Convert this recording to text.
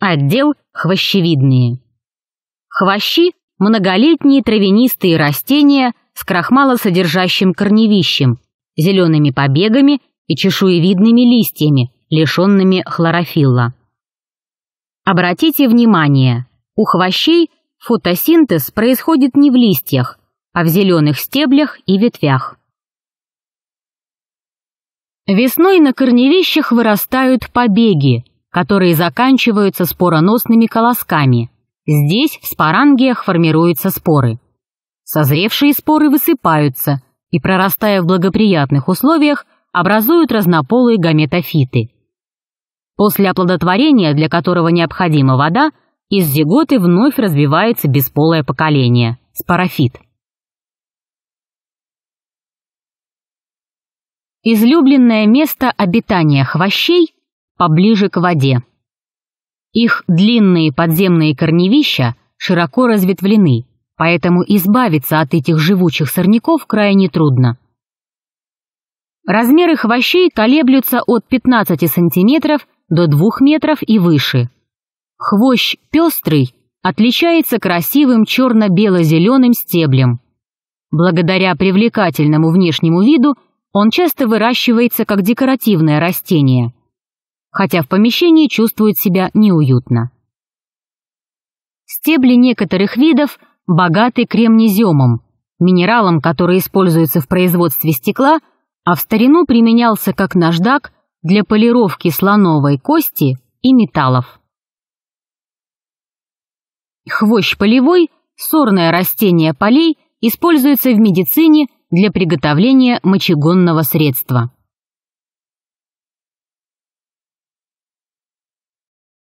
Отдел «Хвощевидные». Хвощи – многолетние травянистые растения с крахмалосодержащим корневищем, зелеными побегами и чешуевидными листьями, лишенными хлорофилла. Обратите внимание, у хвощей фотосинтез происходит не в листьях, а в зеленых стеблях и ветвях. Весной на корневищах вырастают побеги – которые заканчиваются спороносными колосками. Здесь в спорангиях формируются споры. Созревшие споры высыпаются и, прорастая в благоприятных условиях, образуют разнополые гаметофиты. После оплодотворения, для которого необходима вода, из зиготы вновь развивается бесполое поколение – спорофит. Излюбленное место обитания хвощей поближе к воде. Их длинные подземные корневища широко разветвлены, поэтому избавиться от этих живучих сорняков крайне трудно. Размеры хвощей колеблются от 15 сантиметров до 2 метров и выше. Хвощ пестрый отличается красивым черно-бело-зеленым стеблем. Благодаря привлекательному внешнему виду он часто выращивается как декоративное растение – хотя в помещении чувствует себя неуютно. Стебли некоторых видов богаты кремнеземом, минералом, который используется в производстве стекла, а в старину применялся как наждак для полировки слоновой кости и металлов. Хвощ полевой, сорное растение полей, используется в медицине для приготовления мочегонного средства.